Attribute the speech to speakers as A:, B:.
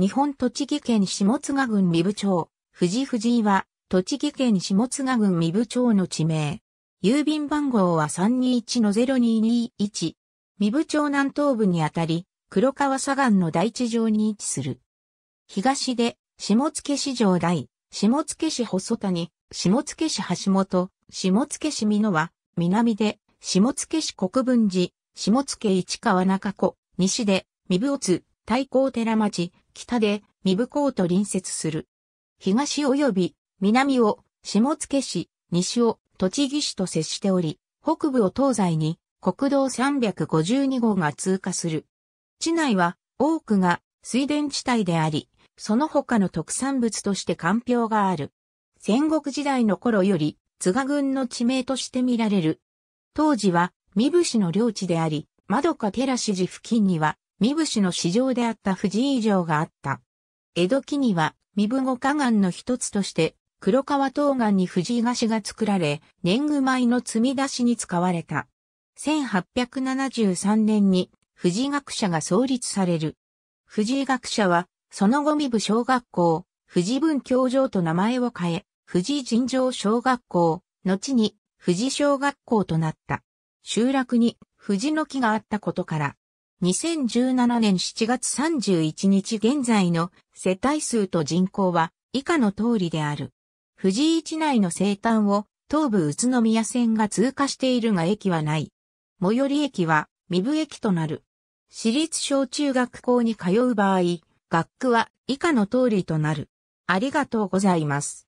A: 日本栃木県下津郡三部町、富士藤井は、栃木県下津
B: 郡三部町の地名。郵便番号は321-0221。三部町南東部にあたり、黒川左岸の大地上に位置する。東で、下家市城台、下家市細谷、下家市橋本、下家市美濃は、南で、下家市国分寺、下家市川中湖、西で、三部津、太閤寺町、北で、三部港と隣接する。東及び、南を、下野市、西を、栃木市と接しており、北部を東西に、国道352号が通過する。地内は、多くが、水田地帯であり、その他の特産物として鑑評がある。戦国時代の頃より、津賀郡の地名として見られる。当時は、三部市の領地であり、窓か寺市寺付近には、身伏の市場であった藤井城があった。江戸期には、身伏河岸の一つとして、黒川東岸に藤井菓子が作られ、年貢米の積み出しに使われた。1873年に、藤井学者が創立される。藤井学者は、その後身部小学校、藤井文教場と名前を変え、藤井尋常小学校、後に、藤井小学校となった。集落に、藤の木があったことから、2017年7月31日現在の世帯数と人口は以下の通りである。藤井市内の生誕を東武宇都宮線が通過しているが駅はない。最寄り駅は三部駅となる。私立小中学校に通う場合、学区は
A: 以下の通りとなる。ありがとうございます。